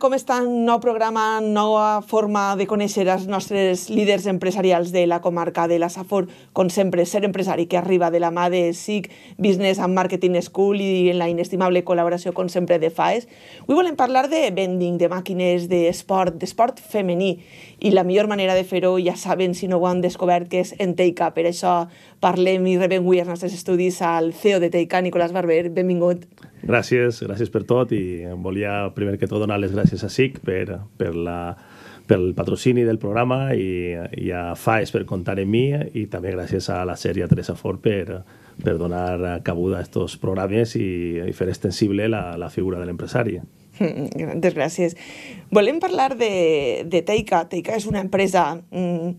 com el Nou programa, nova forma de conèixer els nostres líders empresarials de la comarca de la Safor. Com sempre, ser empresari que arriba de la mà de SIC, Business and Marketing School i en la inestimable col·laboració, com sempre, de FAES. Avui volem parlar de vending, de màquines, d'esport, d'esport femení. I la millor manera de fer-ho, ja saben, si no ho han descobert, que és en Teica. Per això parlem i rebem avui els nostres estudis al CEO de Teica, Nicolás Barber. Benvingut. Gràcies, gràcies per tot i em volia primer que tot donar les gràcies a SIC per, per la, pel patrocini del programa i, i a FAES per comptar amb mi i també gràcies a la sèrie Teresa Ford per, per donar cabuda a aquests programes i, i fer extensible la, la figura de l'empresari. Mm, moltes gràcies. Volem parlar de, de Teica. Teica és una empresa mm,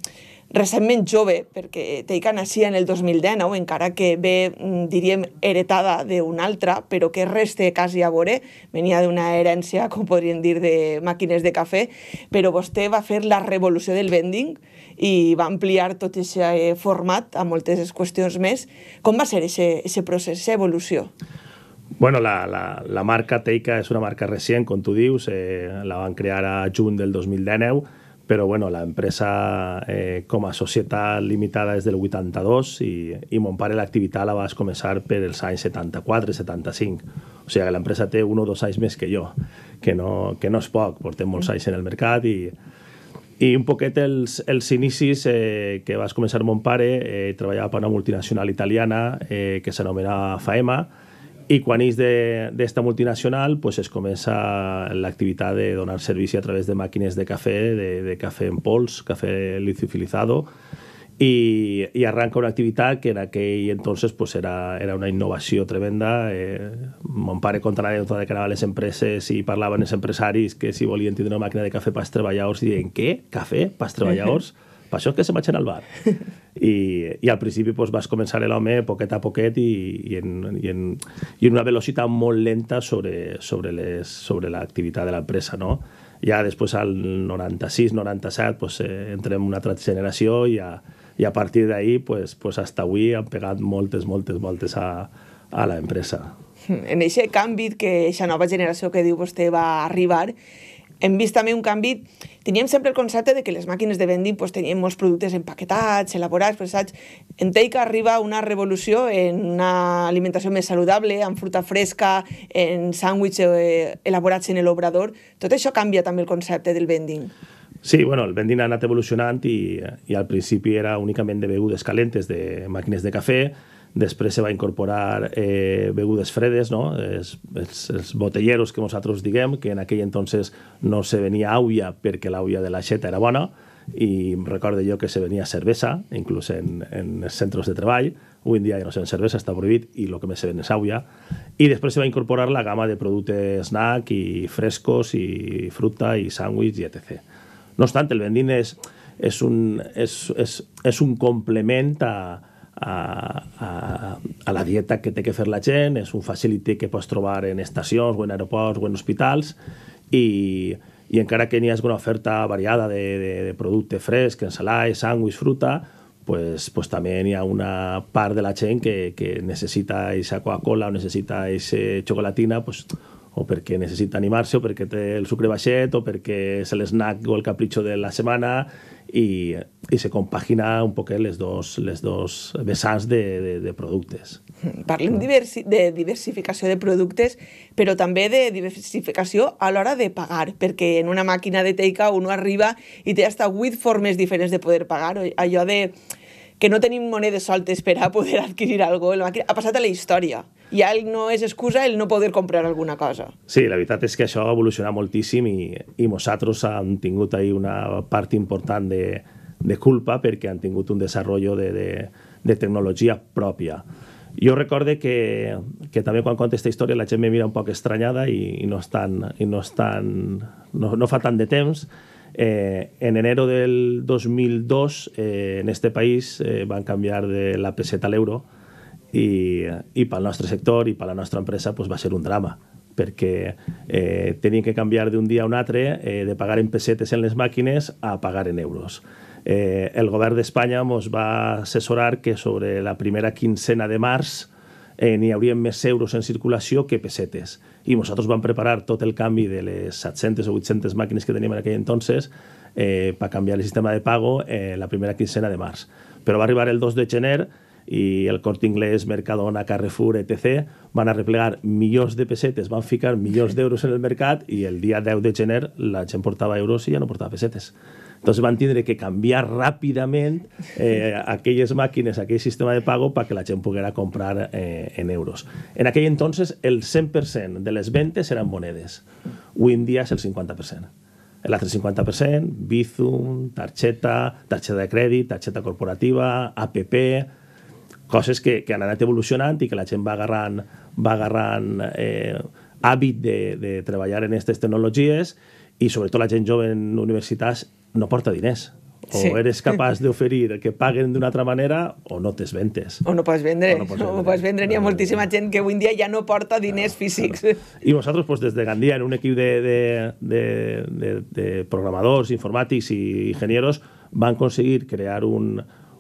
recentment jove, perquè Teika nascia en el 2019, encara que ve, mm, diríem, heretada d'una altra, però que res quasi a vore, venia d'una herència, com podríem dir, de màquines de cafè, però vostè va fer la revolució del vending i va ampliar tot aquest eh, format a moltes qüestions més. Com va ser aquest procés, aquesta evolució? Bueno, la, la, la marca Teika és una marca recent, com tu dius, eh, la van crear a juny del 2019, però bueno, l'empresa eh, com a societat limitada és del 82 i, i mon pare l'activitat la vas començar per els anys 74-75. O sigui que l'empresa té un o dos anys més que jo, que no, que no és poc, portem molts mm. anys en el mercat i, i un poquet els, els inicis eh, que vas començar mon pare, eh, treballava per una multinacional italiana eh, que s'anomena Faema, i quan és d'esta multinacional pues es comença l'activitat de donar servici a través de màquines de cafè, de, de cafè en pols, cafè liciofilizado, i, i arranca una activitat que en aquell entonces pues era, era una innovació tremenda. Eh, mon pare la l'anècdota de que anava les empreses i parlaven els empresaris que si volien tindre una màquina de cafè per als treballadors i diuen, què? Cafè Per als treballadors? Per això és que se vaig al bar. I, i al principi doncs, vas començar l'home poquet a poquet i, i, en, i, en, i en una velocitat molt lenta sobre, sobre, les, sobre l'activitat de l'empresa, no? Ja després al 96-97 pues, eh, entrem en una altra generació i a, i a partir d'ahir pues, pues, hasta avui han pegat moltes, moltes voltes a, a l'empresa. En aquest canvi que aquesta nova generació que diu vostè va arribar, hem vist també un canvi... Teníem sempre el concepte de que les màquines de vending pues, tenien molts productes empaquetats, elaborats, saps? En Teica arriba una revolució en una alimentació més saludable, amb fruta fresca, en sàndwich eh, elaborats en l'obrador. Tot això canvia també el concepte del vending. Sí, bueno, el vending ha anat evolucionant i, eh, i al principi era únicament de begudes calentes de màquines de cafè, Després se va incorporar eh, begudes fredes, no? es, els, els botelleros que nosaltres diguem, que en aquell entonces no se venia auia perquè l'àuia de la xeta era bona, i recordo jo que se venia cervesa, inclús en, en els centres de treball, avui en dia ja no se ven cervesa, està prohibit, i el que més se ven és àuia. I després se va incorporar la gamma de productes snack i frescos i fruta i sàndwich i etc. No obstant, el vendint és, és, un, és, és, és un complement a, a, a, a la dieta que té que fer la gent, és un facility que pots trobar en estacions o en aeroports o en hospitals i, i encara que n'hi hagi una oferta variada de, de, de producte fresc, ensalada, sàndwich, fruta, pues, pues també n'hi ha una part de la gent que, que necessita aquesta Coca-Cola o necessita aquesta xocolatina, pues, o perquè necessita animar-se, o perquè té el sucre baixet, o perquè és l'esnac o el capritxo de la setmana, i, i se compagina un poquet les dos, les dos vessants de, de, de productes. Mm, parlem diversi, de diversificació de productes, però també de diversificació a l'hora de pagar, perquè en una màquina de take uno arriba i té hasta 8 formes diferents de poder pagar. Allò de que no tenim monedes soltes per a poder adquirir alguna cosa, ha passat a la història ja no és excusa el no poder comprar alguna cosa. Sí, la veritat és que això ha evolucionat moltíssim i, i nosaltres hem tingut ahir una part important de, de culpa perquè han tingut un desenvolupament de, de, de tecnologia pròpia. Jo recorde que, que també quan conta aquesta història la gent me mira un poc estranyada i, i, no, estan, i no, estan, no, no fa tant de temps, Eh, en enero del 2002 eh, en este país eh, van cambiar de la peseta al euro i, i pel nostre sector i per la nostra empresa doncs, va ser un drama perquè eh, tenien que canviar d'un dia a un altre eh, de pagar en pessetes en les màquines a pagar en euros. Eh, el govern d'Espanya ens doncs, va assessorar que sobre la primera quincena de març eh, n'hi haurien més euros en circulació que pessetes. I nosaltres vam preparar tot el canvi de les 700 o 800 màquines que teníem en aquell entonces eh, per canviar el sistema de pago eh, la primera quincena de març. Però va arribar el 2 de gener i el Corte Inglés, Mercadona, Carrefour, etc., van a replegar millors de pessetes, van ficar millors d'euros en el mercat i el dia 10 de gener la gent portava euros i ja no portava pessetes. Entonces van tindre que canviar ràpidament eh, aquelles màquines, aquell sistema de pago perquè la gent poguera comprar eh, en euros. En aquell entonces el 100% de les ventes eren monedes. Avui en dia és el 50%. El altre 50%, Bizum, targeta, targeta de crèdit, targeta corporativa, APP, coses que, que han anat evolucionant i que la gent va agarrant, va agarrant eh, hàbit de, de treballar en aquestes tecnologies i sobretot la gent jove en universitats no porta diners o sí. eres capaç d'oferir que paguen d'una altra manera o no t'es ventes. O no pots vendre, o no pots vendre. O pots vendre. Hi ha moltíssima gent que avui dia ja no porta diners claro, físics. Claro. I vosaltres, pues, des de Gandia, en un equip de, de, de, de, de programadors, informàtics i ingenieros, van aconseguir crear un,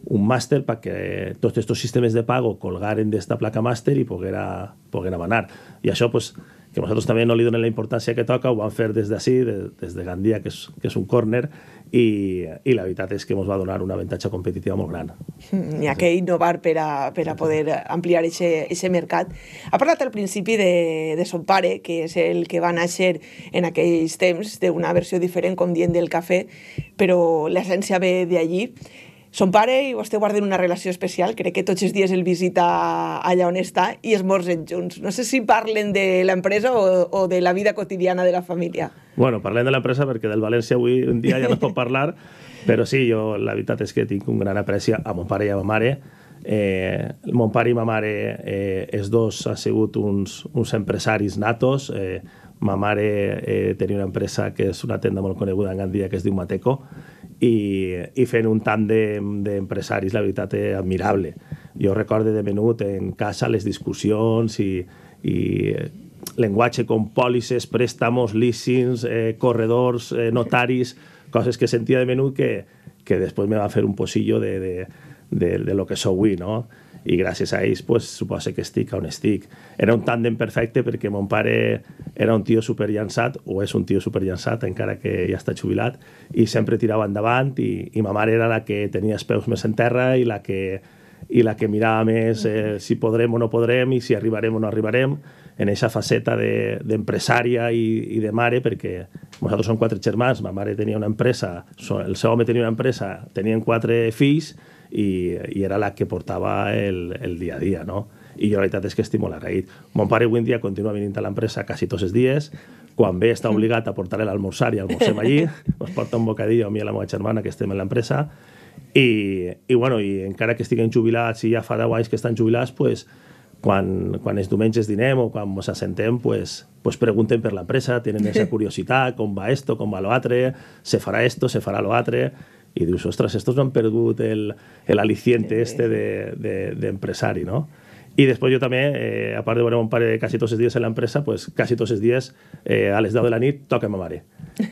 un màster perquè tots aquests sistemes de pago colgaren d'esta placa màster i poguera, poguera manar. I això, pues, que nosaltres també no li donem la importància que toca, ho van fer des d'ací, de, des de Gandia, que és, que és un córner, i, i la veritat és que ens va donar un avantatge competitiu molt gran. Hi ha que innovar per a, per a poder ampliar aquest mercat. Ha parlat al principi de, de son pare, que és el que va néixer en aquells temps d'una versió diferent, com dient, del cafè, però l'essència ve d'allí son pare i vostè guarden una relació especial. Crec que tots els dies el visita allà on està i esmorzen junts. No sé si parlen de l'empresa o, o de la vida quotidiana de la família. Bueno, parlem de l'empresa perquè del València avui un dia ja no es pot parlar, però sí, jo la veritat és que tinc un gran aprecia a mon pare i a ma mare. Eh, mon pare i ma mare, eh, els dos han sigut uns, uns empresaris natos. Eh, ma mare eh, tenia una empresa que és una tenda molt coneguda en Gandia que es diu Mateco, i, i fent un tant d'empresaris, la veritat, eh, admirable. Jo recordo de menut en casa les discussions i, i llenguatge com pòlisses, préstamos, leasings, eh, corredors, eh, notaris, coses que sentia de menut que, que després me va fer un pocillo de, de, de, de lo que sou avui, no? i gràcies a ells pues, suposa que estic on estic. Era un tàndem perfecte perquè mon pare era un tio super llançat, o és un tio super llançat encara que ja està jubilat, i sempre tirava endavant i, i ma mare era la que tenia els peus més en terra i la que, i la que mirava més eh, mm-hmm. si podrem o no podrem i si arribarem o no arribarem en aquesta faceta d'empresària de, i, i de mare, perquè nosaltres som quatre germans, ma mare tenia una empresa, el seu home tenia una empresa, tenien quatre fills, i, i era la que portava el, el dia a dia, no? I jo la veritat és que estimo agraït. Mon pare avui dia continua venint a l'empresa quasi tots els dies, quan bé està obligat a portar l'almorzar i almorzem allí, es porta un bocadillo a mi i a la meva germana que estem en l'empresa, i, i, bueno, i encara que estiguen jubilats i ja fa deu anys que estan jubilats, pues, quan, quan els diumenges dinem o quan ens assentem, pues, pues pregunten per l'empresa, tenen aquesta curiositat, com va esto, com va lo altre, se farà esto, se farà lo altre, i dius, ostres, estos no han perdut l'aliciente sí, este d'empresari, de, de, de no? Y después yo también, eh, a part de veure un par de casi todos los días en la empresa, pues casi todos los días eh, a les 10 de la nit toca mare.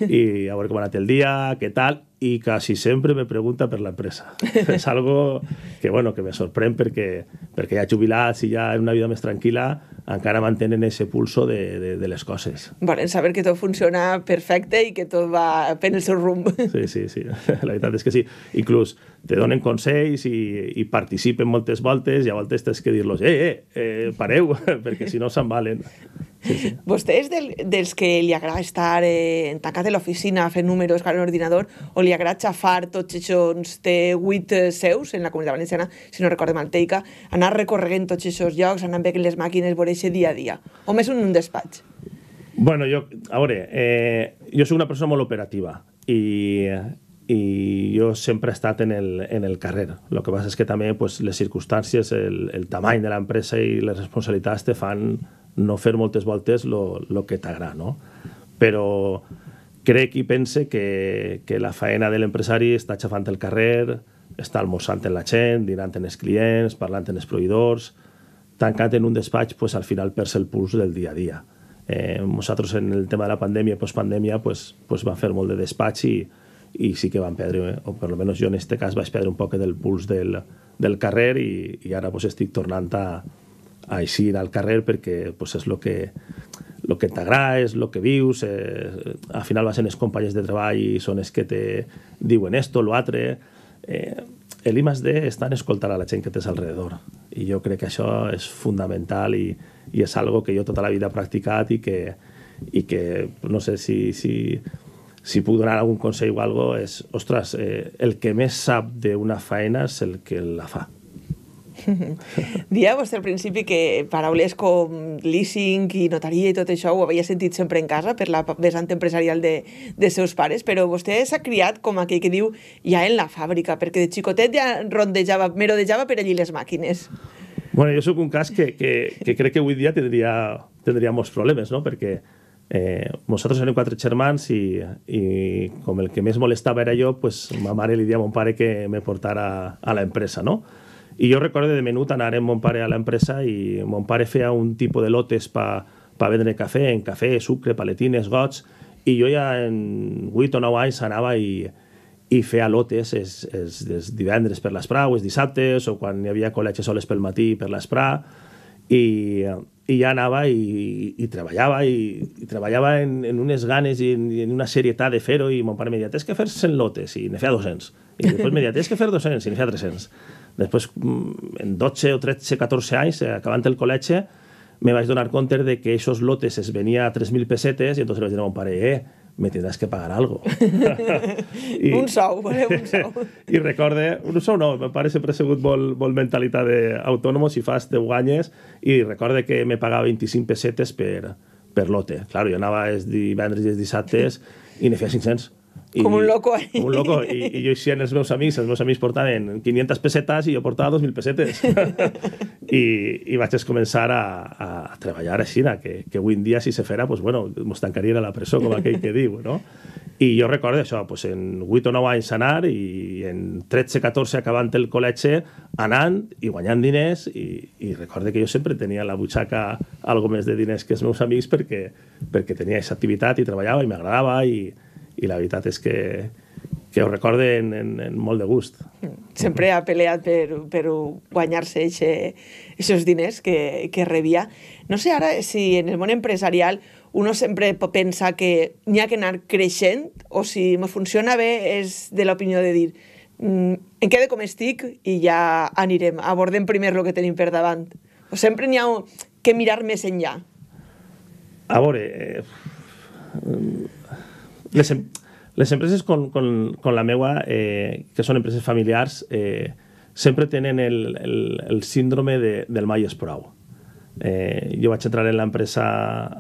Y a ver cómo anat el día, qué tal. Y casi siempre me pregunta por la empresa. Es algo que, bueno, que me sorprende porque, porque ya jubilats y ya en una vida més tranquila, encara mantenen ese pulso de, de, de les coses. Volen saber que tot funciona perfecte i que tot va fent el seu rumb. Sí, sí, sí, la veritat és que sí. Inclús te donen consells i, i participen moltes voltes i a voltes tens que dir-los, eh, eh, eh, pareu, perquè si no se'n valen. Sí, Vostè és del, dels que li agrada estar eh, tancat a l'oficina fent números en l'ordinador o li agrada xafar tots això, té vuit seus en la comunitat valenciana, si no recordo mal, teica, anar recorregant tots aquests llocs, anar veient les màquines, veure dia a dia, o més en un despatx? Bueno, jo, a veure, eh, jo soc una persona molt operativa i, i jo sempre he estat en el, en el carrer. El que passa és que també pues, les circumstàncies, el, el tamany de l'empresa i les responsabilitats te fan no fer moltes voltes el que t'agrada, no? Però crec i pense que, que la faena de l'empresari està xafant el carrer, està almoçant en la gent, dinant en els clients, parlant en els proveïdors, tancat en un despatx, pues, al final perds el puls del dia a dia. Eh, nosaltres en el tema de la pandèmia i postpandèmia pues, pues vam fer molt de despatx i, i sí que van perdre, eh? o per almenys jo en aquest cas vaig perdre un poc del puls del, del carrer i, i ara pues, estic tornant a, eixir al carrer perquè pues, és el que lo que t'agrada, és el que vius, eh, al final vas en els companys de treball i són els que te diuen esto, lo altre. Eh, el I+D està en escoltar a la gent que tens redor i jo crec que això és fundamental i, i és algo que jo tota la vida he practicat i que, i que no sé si, si, si puc donar algun consell o algo és, ostres, eh, el que més sap d'una feina és el que la fa. Dia vostè al principi que paraules com leasing i notaria i tot això ho havia sentit sempre en casa per la vessant empresarial de, de seus pares, però vostè s'ha criat com aquell que diu ja en la fàbrica, perquè de xicotet ja rondejava, merodejava per allí les màquines. Bueno, jo sóc un cas que, que, que crec que avui dia tindria, tindria molts problemes, no? Perquè Eh, nosaltres érem quatre germans i, i com el que més molestava era jo, pues, ma mare li dia a mon pare que me portara a la empresa, no? I jo recordo de menut anar amb mon pare a l'empresa i mon pare feia un tipus de lotes per pa vendre cafè, en cafè, sucre, paletines, gots, i jo ja en 8 o 9 anys anava i, i feia lotes es, es, des divendres per l'esprà o els dissabtes o quan hi havia col·legis soles pel matí per l'esprà i, i ja anava i, i treballava i, i treballava en, en unes ganes i en, i en una serietat de fer-ho i mon pare em deia, tens que fer 100 lotes i ne feia 200 i després em deia, tens que fer 200 i ne feia 300 Després, mm, en 12 o 13, 14 anys, eh, acabant el col·legi, me vaig donar compte de que aquests lotes es venia a 3.000 pessetes i entonces vaig dir a mon pare, eh, me tindràs que pagar algo. I, un sou, eh? un sou. I recorde, un sou no, mon pare sempre ha sigut molt, molt mentalitat d'autònomo, si fas 10 guanyes, i recorde que me pagava 25 pessetes per, per lote. Claro, jo anava els divendres i els dissabtes i ne feia 500. I, com un loco ahí. Com un loco. I, i jo així els meus amics, els meus amics portaven 500 pessetes i jo portava 2.000 pessetes. I, I vaig començar a, a treballar així, que, que avui en dia, si se fera, pues, bueno, mos tancarien a la presó, com aquell que diu, no? I jo recordo això, pues, en 8 o 9 anys anar i en 13-14 acabant el col·legi anant i guanyant diners i, i recordo que jo sempre tenia la butxaca algo més de diners que els meus amics perquè, perquè tenia aquesta activitat i treballava i m'agradava i, i la veritat és que, que ho recorden en, en molt de gust. Sempre ha peleat per, per guanyar-se aquests diners que, que rebia. No sé ara si en el món empresarial uno sempre pensa que n'hi ha que anar creixent o si me funciona bé és de l'opinió de dir mm, què de com estic i ja anirem, abordem primer el que tenim per davant. O sempre n'hi ha que mirar més enllà. A veure, eh, les, les empreses con, con, con la meua, eh, que són empreses familiars, eh, sempre tenen el, el, el síndrome de, del mai és prou. Eh, jo vaig entrar en l'empresa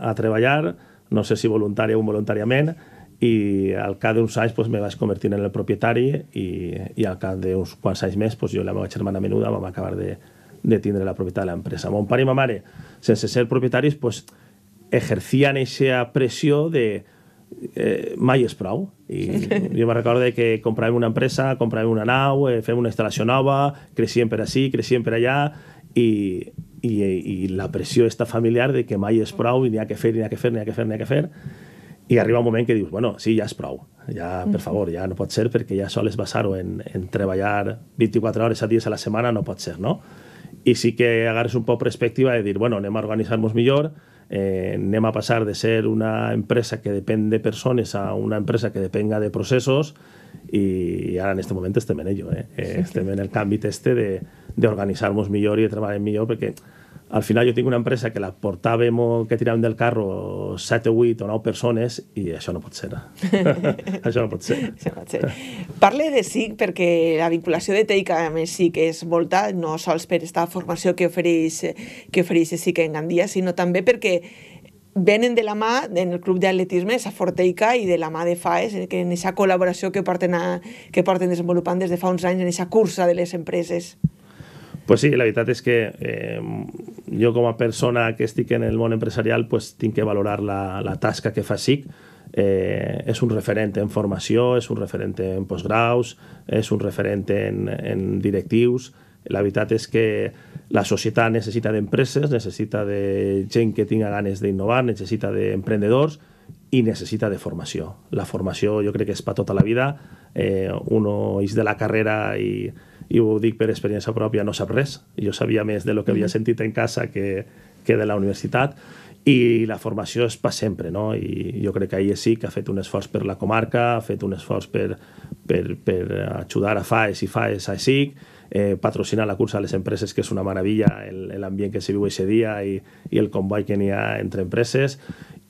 a treballar, no sé si voluntària o involuntàriament, i al cap d'uns anys pues, me vaig convertir en el propietari i, i al cap d'uns quants anys més pues, jo i la meva germana menuda vam acabar de, de tindre la propietat de l'empresa. Mon pare i ma mare, sense ser propietaris, pues, ejercien aquesta pressió de eh, mai és prou. I jo me recordo que compravem una empresa, compravem una nau, eh, fem una instal·lació nova, creixíem per així, creixíem per allà, i, i, i la pressió està familiar de que mai és prou i n'hi ha que fer, n'hi ha que fer, n'hi ha que fer, n'hi ha que fer. I arriba un moment que dius, bueno, sí, ja és prou. Ja, per mm. favor, ja no pot ser perquè ja sols basar-ho en, en treballar 24 hores a dies a la setmana, no pot ser, no? I sí que agarres un poc perspectiva de dir, bueno, anem a organitzar-nos millor, eh, anem a passar de ser una empresa que depèn de persones a una empresa que depenga de processos i ara en aquest moment estem en ello, eh? eh? Sí, estem en el canvi este de d'organitzar-nos millor i de treballar millor perquè al final jo tinc una empresa que la portàvem o que tiràvem del carro 7 o 8 o 9 persones i això no pot ser. això no pot ser. Això pot ser. Parle de SIC perquè la vinculació de TEIC amb el SIC és molta, no sols per esta formació que ofereix, que ofereix el SIC en Gandia, sinó també perquè venen de la mà en el club d'atletisme, de Saforteica i de la mà de FAES, que en aquesta col·laboració que porten, a, que porten desenvolupant des de fa uns anys en aquesta cursa de les empreses. Pues sí, la veritat és que eh, jo com a persona que estic en el món empresarial pues, tinc que valorar la, la tasca que fa SIC. Eh, és un referent en formació, és un referent en postgraus, és un referent en, en directius. La veritat és que la societat necessita d'empreses, necessita de gent que tinga ganes d'innovar, necessita d'emprendedors i necessita de formació. La formació jo crec que és per tota la vida. Eh, uno és de la carrera i i ho dic per experiència pròpia, no sap res. Jo sabia més de lo que havia sentit en casa que, que de la universitat i la formació és per sempre, no? I jo crec que ahir sí que ha fet un esforç per la comarca, ha fet un esforç per, per, per ajudar a FAES i FAES a SIC, eh, patrocinar la cursa a les empreses, que és una meravella l'ambient que se viu aquest dia i, i el comboi que n'hi ha entre empreses,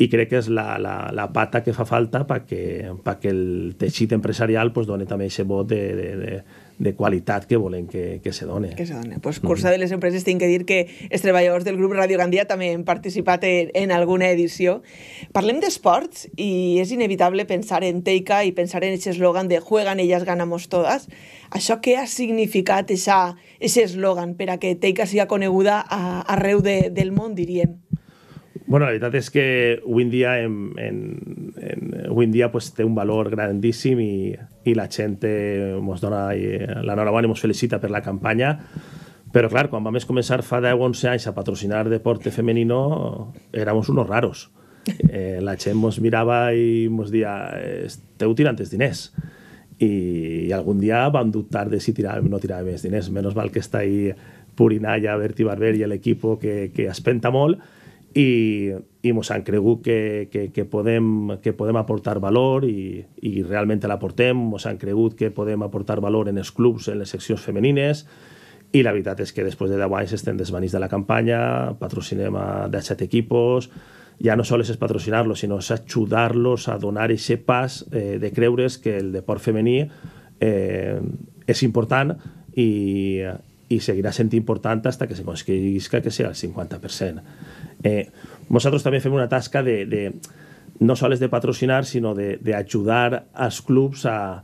i crec que és la, la, la pata que fa falta perquè, perquè el teixit empresarial pues, doni també aquest vot de, de, de, de qualitat que volen que, que se done. Que se done. Pues, mm. Cursa de les Empreses, tinc que dir que els treballadors del grup Radio Gandia també han participat en, en alguna edició. Parlem d'esports i és inevitable pensar en Teika i pensar en aquest eslògan de «Juegan, elles ganamos todas». Això què ha significat aquest eslògan per a que Teika siga coneguda a, arreu de, del món, diríem? Bueno, la verdad es que Windia en en, en, pues, té un valor grandísimo y la gent ens la l'enhorabona i ens felicita por la campaña pero claro, cuando vamos a fa 10 a patrocinar deporte femenino, éramos unos raros. Eh, la gent nos miraba y ens deia esteu antes els diners y algún día van a dudar de si tirar o no tiràvem més diners. Menos mal que está ahí Purinaya, Berti Barber y el que, que aspenta mol. i, i ens han cregut que, que, que, podem, que podem aportar valor i, i realment l'aportem, ens han cregut que podem aportar valor en els clubs, en les seccions femenines, i la veritat és que després de 10 anys estem desvanits de la campanya, patrocinem a 17 equipos, ja no sols és patrocinar-los, sinó és ajudar-los a donar aquest pas eh, de creure's que el deport femení eh, és important i, i seguirà sent important fins que s'aconseguisca que sigui el 50%. Eh, nosotros també fem una tasca de, de no sols de patrocinar, sino de, de ajudar als clubs a,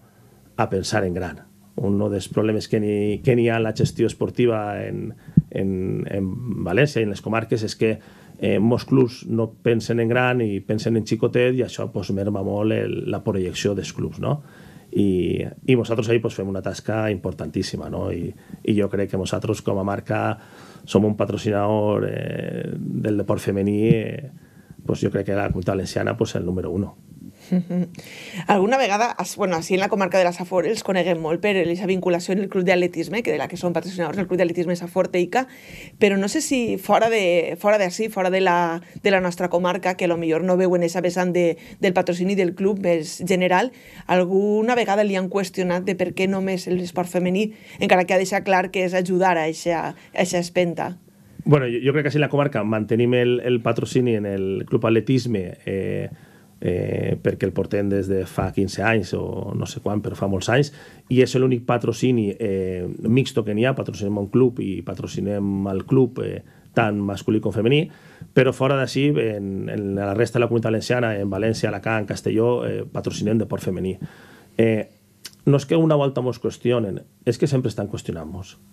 a pensar en gran. Un dels problemes que n'hi que ha en la gestió esportiva en, en, en València i en les comarques és que eh, molts clubs no pensen en gran i pensen en xicotet i això pues, merma molt el, la projecció dels clubs, no? I, i nosaltres ahir pues, fem una tasca importantíssima, no? I, I jo crec que nosaltres com a marca somos un patrocinador eh, del deporte femení, eh, pues yo creo que la comunidad valenciana pues el número uno. Alguna vegada, bueno, així en la comarca de la Safor els coneguem molt per aquesta vinculació en el club d'atletisme, que de la que són patrocinadors del club d'atletisme Safor Teica, però no sé si fora de fora d'ací, fora de la, de la nostra comarca, que a lo millor no veuen esa vessant de, del patrocini del club més general, alguna vegada li han qüestionat de per què només l'esport femení, encara que ha deixat clar que és ajudar a aquesta espenta. Bueno, jo, jo crec que si la comarca mantenim el, el patrocini en el club atletisme eh, eh, perquè el portem des de fa 15 anys o no sé quan, però fa molts anys i és l'únic patrocini eh, mixto que n'hi ha, patrocinem un club i patrocinem el club eh, tant masculí com femení, però fora d'així, en, en la resta de la comunitat valenciana, en València, Alacant, Castelló, eh, patrocinem de port femení. Eh, no és que una volta mos qüestionen, és que sempre estan qüestionant-nos.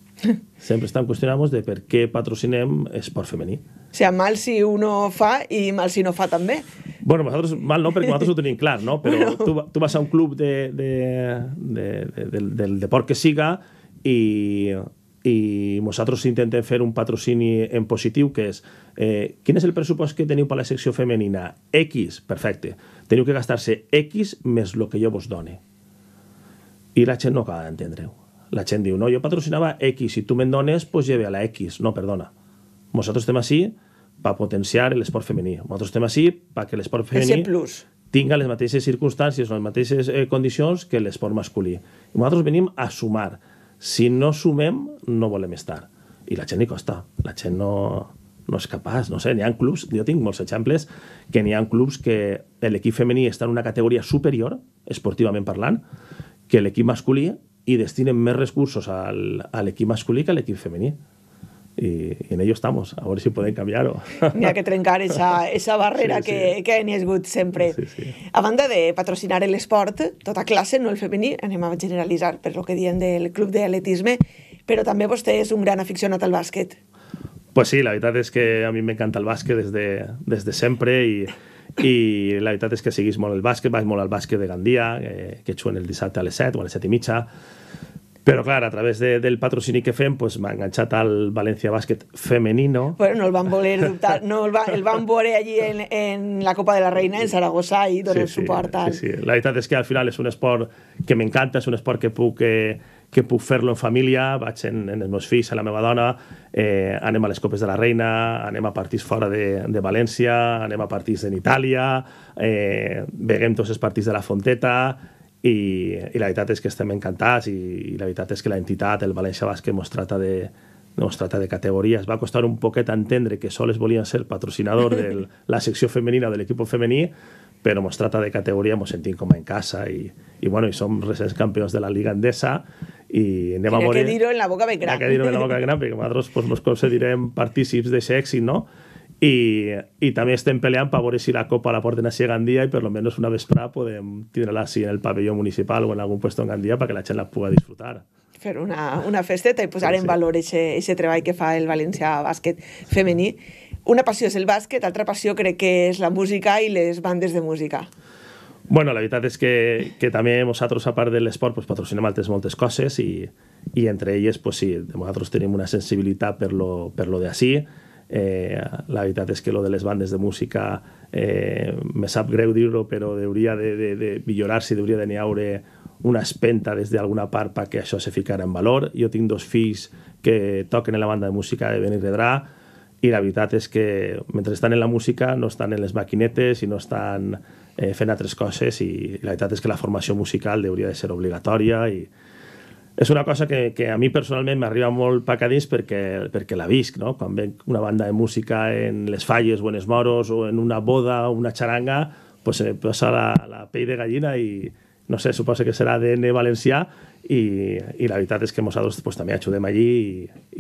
Sempre estan qüestionant-nos de per què patrocinem esport femení. O sigui, mal si uno fa i mal si no fa també. Bueno, nosaltres, mal no, perquè nosaltres ho tenim clar, no? Però bueno. tu, tu vas a un club de, de, de, de, del, del deport que siga i, i nosaltres intentem fer un patrocini en positiu, que és eh, quin és el pressupost que teniu per la secció femenina? X, perfecte. Teniu que gastar-se X més el que jo vos doni i la gent no acaba d'entendre-ho. La gent diu, no, jo patrocinava X, si tu me'n dones, doncs lleve a la X. No, perdona. Nosaltres estem així per potenciar l'esport femení. Nosaltres estem així perquè l'esport femení tinga les mateixes circumstàncies, les mateixes eh, condicions que l'esport masculí. I nosaltres venim a sumar. Si no sumem, no volem estar. I la gent li costa. La gent no, no és capaç, no sé, n'hi ha clubs, jo tinc molts exemples, que n'hi ha clubs que l'equip femení està en una categoria superior, esportivament parlant, que l'equip masculí i destinen més recursos al, a l'equip masculí que a l'equip femení. I, y en ello estamos, a ver si pueden canviar o... N'hi ha que trencar esa, esa barrera sí, sí. que, que n'hi ha hagut sempre. Sí, sí. A banda de patrocinar l'esport, tota classe, no el femení, anem a generalitzar per lo que diem del club d'atletisme, però també vostè és un gran aficionat al bàsquet. Pues sí, la veritat és que a mi m'encanta el bàsquet des de, des de sempre i, i la veritat és que siguis molt el bàsquet, vaig molt al bàsquet de Gandia, eh, que xuen el dissabte a les 7 o a les 7 i mitja, però, clar, a través de, del patrocini que fem, pues, m'ha enganxat al València Bàsquet femenino. Però no el van voler dubtar, no el, va, el van veure allí en, en la Copa de la Reina, en Saragossa, i donar sí, sí, suport. Sí, sí. La veritat és que al final és un esport que m'encanta, és un esport que puc... Eh, que puc fer-lo en família, vaig en, en els meus fills, a la meva dona, eh, anem a les Copes de la Reina, anem a partits fora de, de València, anem a partits en Itàlia, eh, veguem tots els partits de la Fonteta, i, i la veritat és que estem encantats i, i la veritat és que l'entitat, el València Bàsquet, mos trata de, no es trata de categoria, es va costar un poquet entendre que sols volien ser patrocinador de la secció femenina de l'equip femení, però ens trata de categoria, mos sentim com en casa i, i, bueno, i som recents campions de la Liga Endesa i anem Mira a veure... que dir-ho en la boca de gran. Mira que dir-ho en la boca de gran, perquè nosaltres pues, doncs, mos considerem partícips d'aquest èxit, no? I, i també estem peleant per veure si la Copa la porten així a Gandia i per almenys una vesprà podem tindre-la així en el pavelló municipal o en algun lloc en Gandia perquè la gent la pugui disfrutar fer una, una festeta i posar sí, sí. en valor aquest treball que fa el València Bàsquet femení. Una passió és el bàsquet, altra passió crec que és la música i les bandes de música. Bueno, la veritat és que, que també nosaltres, a part de l'esport, pues, patrocinem altres moltes coses i, i entre elles, pues, sí, nosaltres tenim una sensibilitat per lo, per lo de així. Eh, la veritat és que lo de les bandes de música eh, me sap greu dir-ho, però hauria de, de, de millorar-se, hauria de n'hi haure una espenta des d'alguna part perquè això se ficara en valor. Jo tinc dos fills que toquen en la banda de música de Benirredrà, i la veritat és que mentre estan en la música no estan en les maquinetes i no estan eh, fent altres coses i la veritat és que la formació musical hauria de ser obligatòria i és una cosa que, que a mi personalment m'arriba molt pac a dins perquè, perquè la visc, no? Quan veig una banda de música en les falles o en els moros o en una boda o una xaranga, pues se me posa la, la pell de gallina i no sé, suposa que serà ADN valencià i, i la veritat és que nosaltres pues, també ajudem allí i,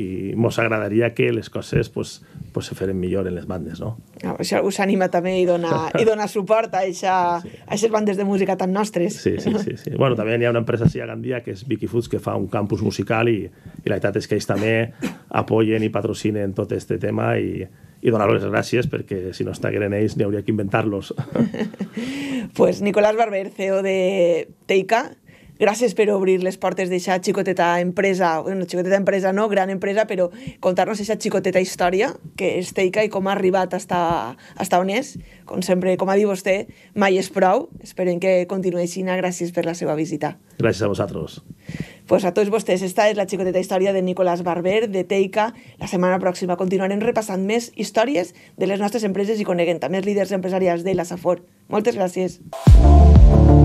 i mos agradaria que les coses pues, pues, se feren millor en les bandes, no? Ah, si algú s'anima també i dona, i dona suport a, aquestes sí. a bandes de música tan nostres. Sí, sí, sí. sí. bueno, també hi ha una empresa així a Gandia que és Vicky Foods que fa un campus musical i, i la veritat és que ells també apoyen i patrocinen tot aquest tema i, i donar-los gràcies perquè si no estagueren ells n'hi hauria que inventar-los. pues Nicolás Barber, CEO de Teica, gràcies per obrir les portes d'aquesta xicoteta empresa, bueno, xicoteta empresa no, gran empresa, però contar-nos aquesta xicoteta història que és Teica i com ha arribat a estar on és. Com sempre, com ha dit vostè, mai és prou. Esperem que continuï així. Gràcies per la seva visita. Gràcies a vosaltres. Pues a tots vostès, esta és la xicoteta història de Nicolás Barber, de Teica. La setmana pròxima continuarem repassant més històries de les nostres empreses i coneguem també els líders empresarials de la Safor. Moltes gràcies. Gràcies.